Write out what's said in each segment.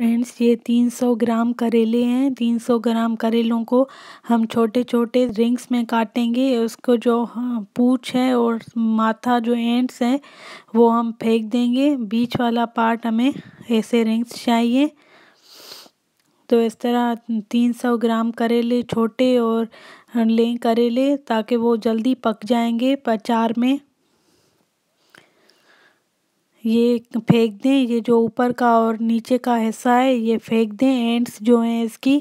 Friends ये 300 ग्राम करेले हैं 300 ग्राम करेलों को हम छोटे छोटे रिंग्स में काटेंगे उसको जो हाँ, पूछ है और माथा जो एंड्स हैं वो हम फेंक देंगे बीच वाला पार्ट हमें ऐसे रिंग्स चाहिए तो इस तरह 300 ग्राम करेले छोटे और लें करेले ताकि वो जल्दी पक जाएंगे प्रचार में ये फेंक दें ये जो ऊपर का और नीचे का हिस्सा है ये फेंक दें एंड्स जो हैं इसकी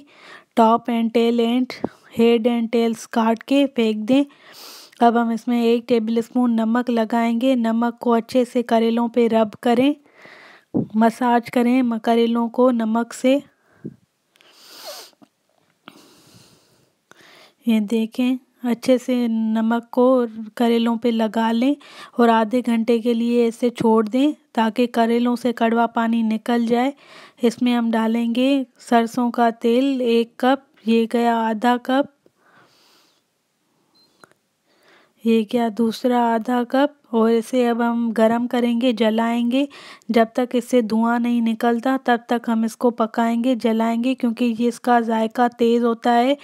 top end tail end head end tails काट के फेंक दें अब हम इसमें एक टेबल स्पून नमक लगाएंगे नमक को अच्छे से करेलों पे रब करें मसाज करें करेलों को नमक से ये देखें अच्छे से नमक को करेलों पे लगा लें और आधे घंटे के लिए इसे छोड़ दें ताकि करेलों से कड़वा पानी निकल जाए इसमें हम डालेंगे सरसों का तेल एक कप ये गया आधा कप ये गया दूसरा आधा कप और इसे अब हम गरम करेंगे जलाएंगे जब तक इससे धुआं नहीं निकलता तब तक हम इसको पकाएंगे जलाएंगे क्योंकि ये इसका जायका तेज़ होता है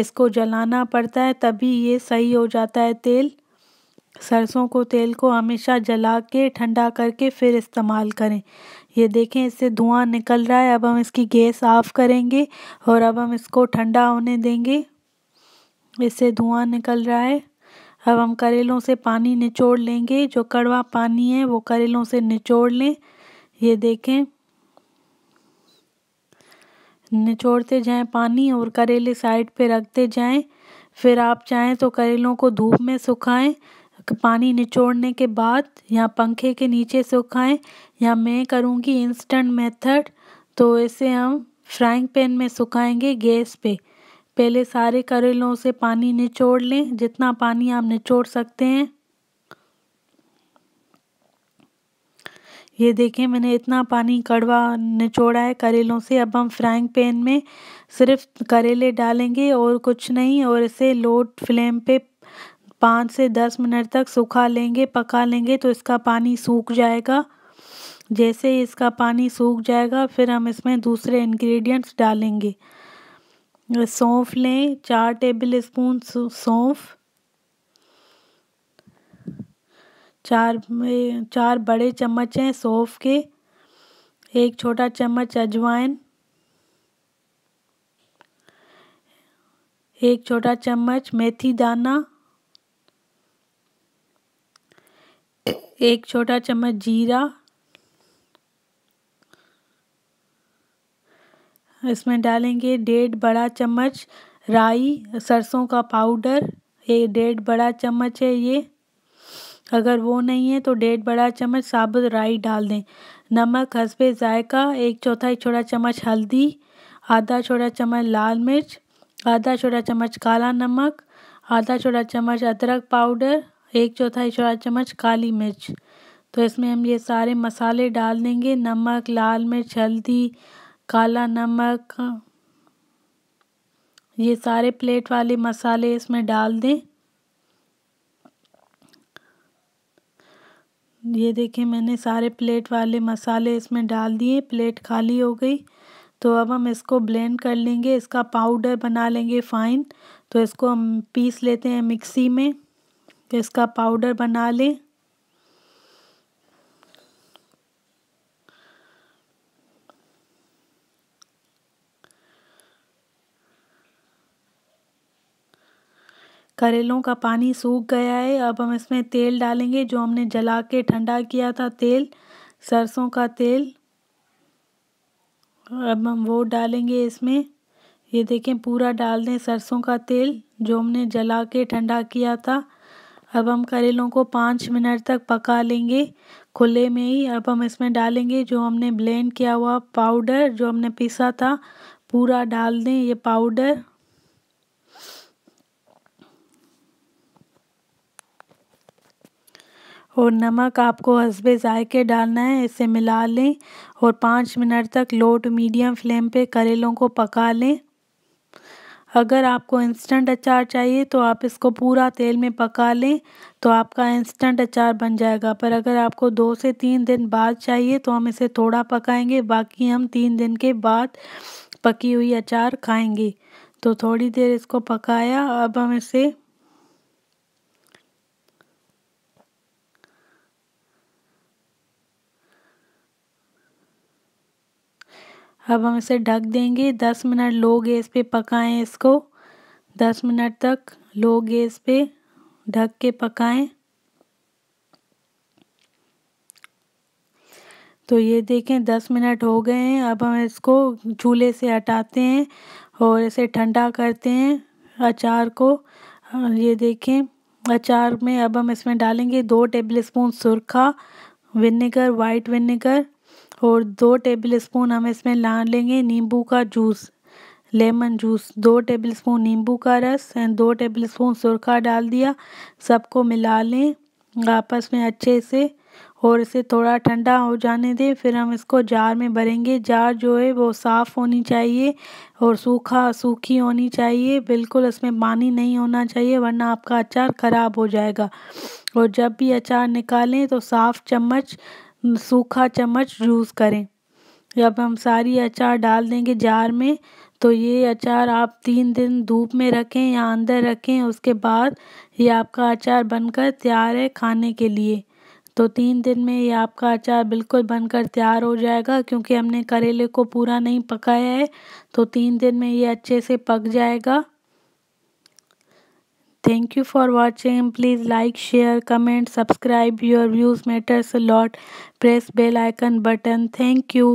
इसको जलाना पड़ता है तभी ये सही हो जाता है तेल सरसों को तेल को हमेशा जला के ठंडा करके फिर इस्तेमाल करें ये देखें इससे धुआं निकल रहा है अब हम इसकी गैस ऑफ करेंगे और अब हम इसको ठंडा होने देंगे इससे धुआं निकल रहा है अब हम करेलों से पानी निचोड़ लेंगे जो कड़वा पानी है वो करेलों से निचोड़ लें ये देखें निचोड़ते जाएं पानी और करेले साइड पे रखते जाएं फिर आप चाहें तो करेलों को धूप में सुखाएं पानी निचोड़ने के बाद या पंखे के नीचे सुखाएं या मैं करूँगी इंस्टेंट मेथड तो इसे हम फ्राइंग पैन में सुखाएंगे गैस पे पहले सारे करेलों से पानी निचोड़ लें जितना पानी आप निचोड़ सकते हैं ये देखें मैंने इतना पानी कड़वा निचोड़ा है करेलों से अब हम फ्राइंग पैन में सिर्फ करेले डालेंगे और कुछ नहीं और इसे लो फ्लेम पे पाँच से दस मिनट तक सुखा लेंगे पका लेंगे तो इसका पानी सूख जाएगा जैसे इसका पानी सूख जाएगा फिर हम इसमें दूसरे इंग्रेडिएंट्स डालेंगे सौंफ लें चार टेबल स्पून सौंफ चार चार बड़े चम्मच हैं सौंफ के एक छोटा चम्मच अजवाइन एक छोटा चम्मच मेथी दाना एक छोटा चम्मच जीरा इसमें डालेंगे डेढ़ बड़ा चम्मच राई सरसों का पाउडर ये डेढ़ बड़ा चम्मच है ये अगर वो नहीं है तो डेढ़ बड़ा चम्मच साबुत राई डाल दें नमक हंसबे ज़ायका एक चौथाई छोटा चम्मच हल्दी आधा छोटा चम्मच लाल मिर्च आधा छोटा चम्मच काला नमक आधा छोटा चम्मच अदरक पाउडर एक चौथाई छोटा चम्मच काली मिर्च तो इसमें हम ये सारे मसाले डाल देंगे नमक लाल मिर्च हल्दी काला नमक हाँ। ये सारे प्लेट वाले मसाले इसमें डाल दें ये देखिए मैंने सारे प्लेट वाले मसाले इसमें डाल दिए प्लेट खाली हो गई तो अब हम इसको ब्लेंड कर लेंगे इसका पाउडर बना लेंगे फ़ाइन तो इसको हम पीस लेते हैं मिक्सी में तो इसका पाउडर बना लें करेलों का पानी सूख गया है अब हम इसमें तेल डालेंगे जो हमने जला के ठंडा किया था तेल सरसों का तेल अब हम वो डालेंगे इसमें ये देखें पूरा डाल दें सरसों का तेल जो हमने जला के ठंडा किया था अब हम करेलों को पाँच मिनट तक पका लेंगे खुले में ही अब हम इसमें डालेंगे जो हमने ब्लेंड किया हुआ पाउडर जो हमने पीसा था पूरा डाल दें ये पाउडर और नमक आपको हसबे ज़ायके डालना है इसे मिला लें और पाँच मिनट तक लो टू मीडियम फ्लेम पे करेलों को पका लें अगर आपको इंस्टेंट अचार चाहिए तो आप इसको पूरा तेल में पका लें तो आपका इंस्टेंट अचार बन जाएगा पर अगर आपको दो से तीन दिन बाद चाहिए तो हम इसे थोड़ा पकाएंगे बाकी हम तीन दिन के बाद पकी हुई अचार खाएंगे तो थोड़ी देर इसको पकाया अब हम इसे अब हम इसे ढक देंगे दस मिनट लो गैस पे पकाएं इसको दस मिनट तक लो गैस पे ढक के पकाएं तो ये देखें दस मिनट हो गए हैं अब हम इसको चूल्हे से हटाते हैं और इसे ठंडा करते हैं अचार को ये देखें अचार में अब हम इसमें डालेंगे दो टेबल स्पून सुरखा विनेगर वाइट विनेगर और दो टेबल स्पून हम इसमें ला लेंगे नींबू का जूस लेमन जूस दो टेबल स्पून नींबू का रस एंड दो टेबल स्पून सुरखा डाल दिया सबको मिला लें आपस में अच्छे से और इसे थोड़ा ठंडा हो जाने दें फिर हम इसको जार में भरेंगे जार जो है वो साफ़ होनी चाहिए और सूखा सूखी होनी चाहिए बिल्कुल इसमें पानी नहीं होना चाहिए वरना आपका अचार ख़राब हो जाएगा और जब भी अचार निकालें तो साफ़ चम्मच सूखा चम्मच यूज़ करें जब हम सारी अचार डाल देंगे जार में तो ये अचार आप तीन दिन धूप में रखें या अंदर रखें उसके बाद ये आपका अचार बनकर तैयार है खाने के लिए तो तीन दिन में ये आपका अचार बिल्कुल बनकर तैयार हो जाएगा क्योंकि हमने करेले को पूरा नहीं पकाया है तो तीन दिन में ये अच्छे से पक जाएगा Thank you for watching. Please like, share, comment, subscribe. Your views matters a lot. Press bell icon button. Thank you.